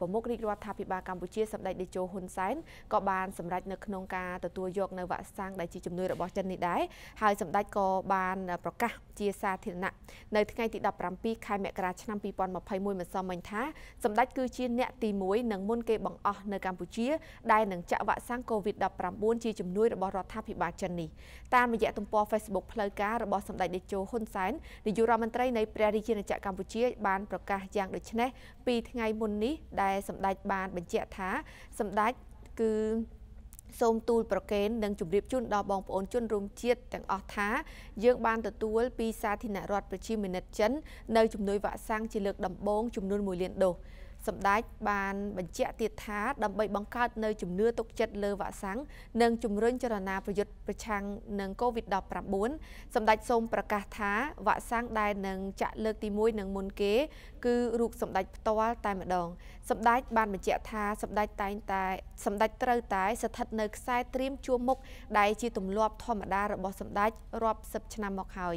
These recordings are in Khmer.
ប្រមុខរាជរដ្ឋាភិបាលកម្ពុជាសម្ដេចតេជោហ៊ុនសែនក៏បានសម្រេចនៅក្នុងការទទួលយកនៅវ៉ាក់សាំងដែលជាជំនួយរបស់ចិននេះដែរហើយសម្ដេចក៏បានប្រកាសជាសាធារណៈនៅថ្ងៃទី17ខែមករាឆ្នាំ2021ម្សិលមិញថាសម្ដេចគឺជាអ្នកទី1និងមុនគេបង្អស់នៅកម្ពុជាដែលនឹងចាក់វ៉ាក់សាំង COVID-19 ជាជំនួយរបស់រដ្ឋាភិបាលចិននេះតាមរយៈទំព័រ Facebook ផ្លូវការរបស់សម្ដេចតេជោហ៊ុនសែននាយករដ្ឋមន្ត្រីនៃព្រះរាជាណាចក្រកម្ពុជាបានប្រកាសយ៉ាងដូចនេះពីថ្ងៃមុននេះដែលដែលសម្ដេចបានបញ្ជាក់ថា សម្ដេចគឺសូមទូលប្រកេននិងជម្រាបជូនដល់បងប្អូនជនរួមជាតិទាំងអស់ថាយើងបានទទួល ពីសាធារណរដ្ឋប្រជាមានិតចិននៅជំនួយវ៉ាក់សាំងជាលើក ដំបូងចំនួន1លានដូសសម្ដេចបានបញ្ជាក់ទៀតថាដើម្បីបង្កើតនៅជំនឿទុកចិត្តលើវ៉ាក់សាំងនិងជំរុញចលនាប្រយុទ្ធប្រឆាំងនឹង COVID-19 សម្ដេចសូមប្រកាសថាវ៉ាក់សាំងដែលនឹងចាក់លើកទី1និងមុនគេគឺរូបសម្ដេចផ្ទាល់តែម្ដងសម្ដេចបានបញ្ជាក់ថា សម្ដេចតែងតែ សម្ដេចត្រូវតែ ស្ថិតនៅខ្សែត្រៀមជួរមុខដែលជាទម្លាប់ធម្មតារបស់សម្ដេចរាប់សិបឆ្នាំមកហើយ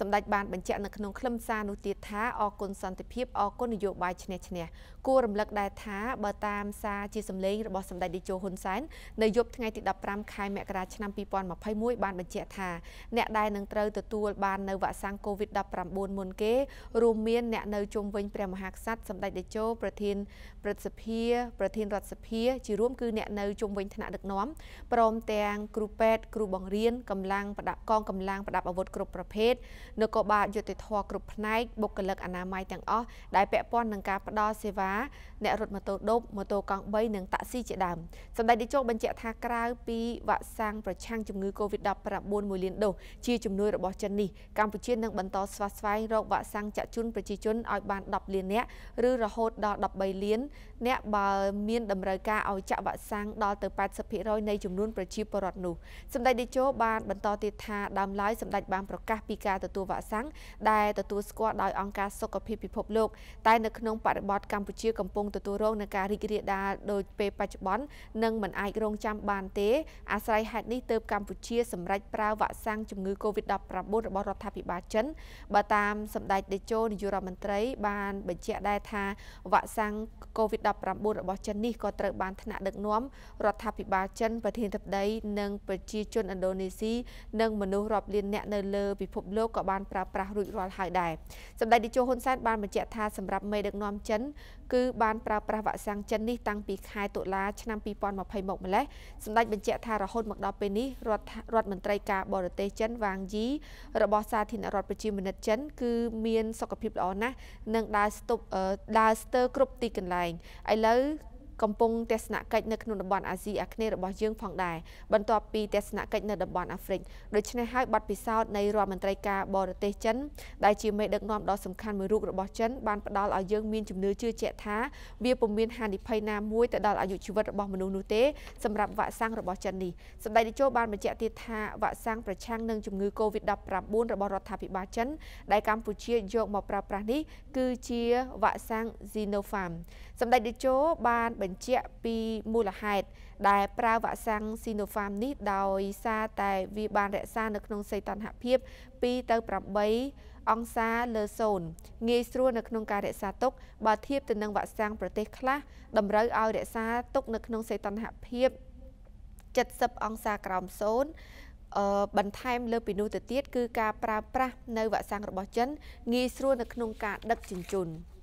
សម្ដេចបានបញ្ជាក់នៅក្នុងខ្លឹមសារនោះទៀតថាអគុណសន្តិភាពអគុណនយោបាយឈ្នះឈ្នះគួររំលឹកដែរថាបើតាមសារជាសម្លេងរបស់សម្ដេចតេជោហ៊ុនសែននៅយប់ថ្ងៃទី15ខែមករាឆ្នាំ2021បានបញ្ជាក់ថាអ្នកដែលនឹងត្រូវទទួលបាននៅវ៉ាក់សាំង COVID-19 មុនគេរួមមានអ្នក នៅជុំវិញព្រះមហាក្សត្រសម្ដេចតេជោប្រធានព្រឹទ្ធសភាប្រធានរដ្ឋសភាជារួមគឺអ្នកនៅជុំវិញថ្នាក់ដឹកនាំព្រមទាំងគ្រូពេទ្យគ្រូបង្រៀនកម្លាំងប្រដាប់កងកម្លាំងប្រដាប់អាវុធគ្រប់ប្រភេទនគរបាលយុតិធធគ្រប់ផ្នែកបុគ្គលិកអនាម័យទាំងអស់ដែលពាក់ព័ន្ធនឹងការផ្ដល់សេវាអ្នករត់ម៉ូតូឌុបម៉ូតូកង់3និងតាក់ស៊ីជាដើមសម្ដេចតេជោបញ្ជាក់ថាក្រៅពីវ៉ាក់សាំងប្រឆាំងជំងឺ Covid-19 មួយលានដូសជាជំនួយរបស់ចិននេះកម្ពុជានឹងបន្តស្វាស្វែងរកវ៉ាក់សាំងចាក់ជូនប្រជាជនឲ្យបាន10លាននាក់ឬរហូតដល់13លានអ្នកបើមានតម្រូវការឲ្យចាក់វ៉ាក់សាំងដល់ទៅ80%នៃចំនួនប្រជាពលរដ្ឋនោះសម្ដេចតេជោបានបន្តទៀតថាដើមឡើយសម្ដេចបានប្រកាសពីការទទទួលវ៉ាក់សាំងដែលទទួលស្គាល់ដោយអង្គការសុខភាពពិភពលោកតែនៅក្នុងបរិបទកម្ពុជាកំពុងទទួលរងនឹងការរីករាលដាលដោយពេលបច្ចុប្បន្ននិងមិនអាចរងចាំបានទេអាស្រ័យហេតុនេះទើបកម្ពុជាសម្រេចប្រើវ៉ាក់សាំងជំងឺ Covid-19 របស់រដ្ឋាភិបាលចិនបើតាមសម្ដេចតេជោនាយករដ្ឋមន្ត្រី បាន បញ្ជាក់ដែរថាវ៉ាក់សាំង Covid-19 របស់ចិននេះក៏ត្រូវបានថ្នាក់ដឹកនាំរដ្ឋាភិបាលចិនប្រធានាធិបតីនិងប្រជាជនឥណ្ឌូនេស៊ីនិងមនុស្សរាប់លានអ្នកនៅលើពិភពលោកក៏បានប្រើប្រាស់រួចរាល់ហើយដែរសម្ដេចតេជោហ៊ុនសែនបានបញ្ជាក់ថាសម្រាប់មេដឹកនាំចិន គឺបានប្រើប្រាស់វ៉ាក់សាំងចិននេះតាំងពីខែតុលាឆ្នាំ2020មកម្លេះសម្ដេចបញ្ជាក់ថារហូតមកដល់ពេលនេះរដ្ឋរដ្ឋមន្ត្រីការបរទេសចិនវ៉ាងយីរបស់សាធារណរដ្ឋប្រជាមានិតចិនគឺមានសុខភាពល្អណាស់និងដើរស្ទប់ដើរស្ទើរគ្រប់ទីកន្លែងឥឡូវកំពុងទស្សនកិច្ចនៅក្នុងតំបន់អាស៊ីអាគ្នេយ៍របស់យើងផងដែរបន្ទាប់ពីទស្សនកិច្ចនៅតំបន់អាហ្វ្រិកដូច្នេះហើយបទពិសោធន៍នៃរដ្ឋមន្ត្រីការបរទេសចិនដែលជាមេដឹកនាំដ៏សំខាន់មួយរូបរបស់ចិនបានផ្ដល់ឲ្យយើងមានជំនឿជឿជាក់ថាវាពុំមានហានិភ័យណាមួយទៅដល់អាយុជីវិតរបស់មនុស្សនោះទេសម្រាប់វ៉ាក់សាំងរបស់ចិននេះសម្ដេចតេជោបានបញ្ជាក់ទៀតថាវ៉ាក់សាំងប្រឆាំងនឹងជំងឺ Covid-19 របស់រដ្ឋាភិបាលចិនដែលកម្ពុជាយកមកប្រើប្រាស់នេះគឺជាវ៉ាក់សាំង Sinopharm សម្ដេចតេជោបានបបញ្ជាក់ពីមូលហេតុដែលប្រើវ៉ាក់សាំង Sinopharm នេះដោយសារតែវាបានរក្សានៅក្នុងសីតុណ្ហភាព2ទៅ8អង្សាលើសូន្យងាយស្រួលនៅក្នុងការរក្សាទុកបើធៀបទៅនឹងវ៉ាក់សាំងប្រទេសខ្លះតម្រូវឲ្យរក្សាទុកនៅក្នុងសីតុណ្ហភាព70អង្សាក្រោមសូន្យបន្ថែមលើពីនោះទៅទៀតគឺការប្រើប្រាស់នៅវ៉ាក់សាំងរបស់ចិនងាយស្រួលនៅក្នុងការដឹកជញ្ជូន។